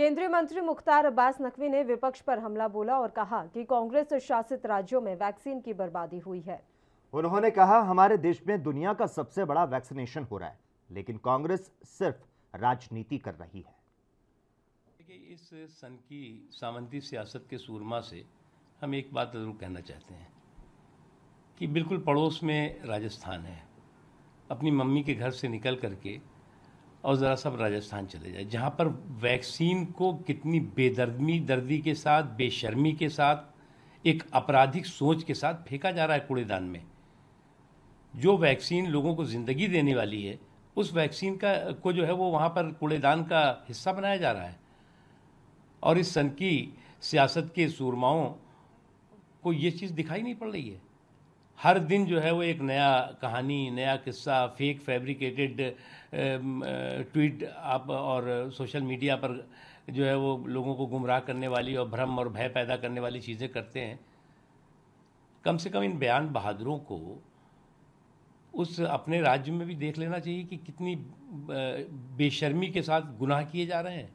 केंद्रीय मंत्री मुख्तार अब्बास नकवी ने विपक्ष पर हमला बोला और कहा कि कांग्रेस शासित राज्यों में वैक्सीन की बर्बादी हुई है उन्होंने कहा हमारे देश में दुनिया का सबसे बड़ा वैक्सीनेशन हो रहा है लेकिन कांग्रेस सिर्फ राजनीति कर रही है इस सन की सामंती सियासत के सूरमा से हम एक बात ज़रूर कहना चाहते हैं कि बिल्कुल पड़ोस में राजस्थान है अपनी मम्मी के घर से निकल करके और ज़रा सब राजस्थान चले जाए जहाँ पर वैक्सीन को कितनी बेदर्मी दर्दी के साथ बेशर्मी के साथ एक आपराधिक सोच के साथ फेंका जा रहा है कूड़ेदान में जो वैक्सीन लोगों को ज़िंदगी देने वाली है उस वैक्सीन का को जो है वो वहाँ पर कूड़ेदान का हिस्सा बनाया जा रहा है और इस सन की सियासत के सूरमाओं को ये चीज़ दिखाई नहीं पड़ रही है हर दिन जो है वो एक नया कहानी नया किस्सा फेक फैब्रिकेटेड ट्वीट आप और सोशल मीडिया पर जो है वो लोगों को गुमराह करने वाली और भ्रम और भय पैदा करने वाली चीज़ें करते हैं कम से कम इन बयान बहादुरों को उस अपने राज्य में भी देख लेना चाहिए कि कितनी बेशर्मी के साथ गुनाह किए जा रहे हैं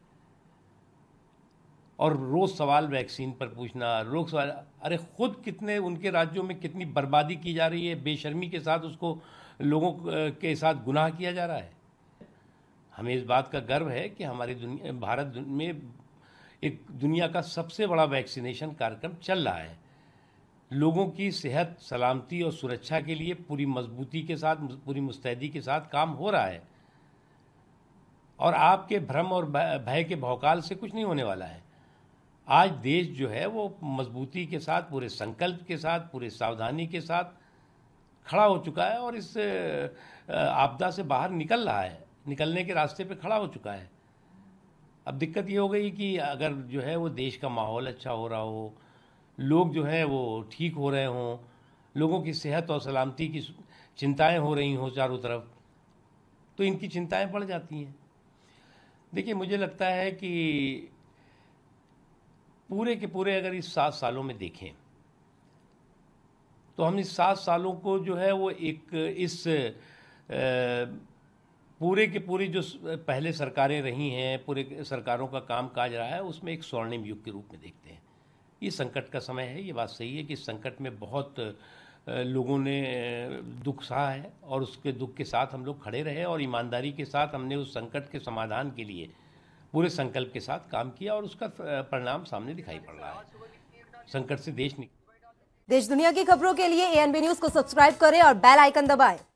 और रोज़ सवाल वैक्सीन पर पूछना रोज सवाल अरे ख़ुद कितने उनके राज्यों में कितनी बर्बादी की जा रही है बेशर्मी के साथ उसको लोगों के साथ गुनाह किया जा रहा है हमें इस बात का गर्व है कि हमारी दुनिया भारत में एक दुनिया का सबसे बड़ा वैक्सीनेशन कार्यक्रम चल रहा है लोगों की सेहत सलामती और सुरक्षा के लिए पूरी मजबूती के साथ पूरी मुस्तैदी के साथ काम हो रहा है और आपके भ्रम और भय के भौकाल से कुछ नहीं होने वाला है आज देश जो है वो मजबूती के साथ पूरे संकल्प के साथ पूरे सावधानी के साथ खड़ा हो चुका है और इस आपदा से बाहर निकल रहा है निकलने के रास्ते पे खड़ा हो चुका है अब दिक्कत ये हो गई कि अगर जो है वो देश का माहौल अच्छा हो रहा हो लोग जो है वो ठीक हो रहे हों लोगों की सेहत और सलामती की चिंताएं हो रही हों चारों तरफ तो इनकी चिंताएं बढ़ जाती हैं देखिए मुझे लगता है कि पूरे के पूरे अगर इस सात सालों में देखें तो हम इस सात सालों को जो है वो एक इस पूरे के पूरी जो पहले सरकारें रही हैं पूरे सरकारों का काम काज रहा है उसमें एक स्वर्णिम युग के रूप में देखते हैं ये संकट का समय है ये बात सही है कि संकट में बहुत लोगों ने दुख सहा है और उसके दुख के साथ हम लोग खड़े रहे और ईमानदारी के साथ हमने उस संकट के समाधान के लिए पूरे संकल्प के साथ काम किया और उसका परिणाम सामने दिखाई पड़ रहा है संकट से देश निकल देश दुनिया की खबरों के लिए एएनबी न्यूज को सब्सक्राइब करें और बेल आइकन दबाएं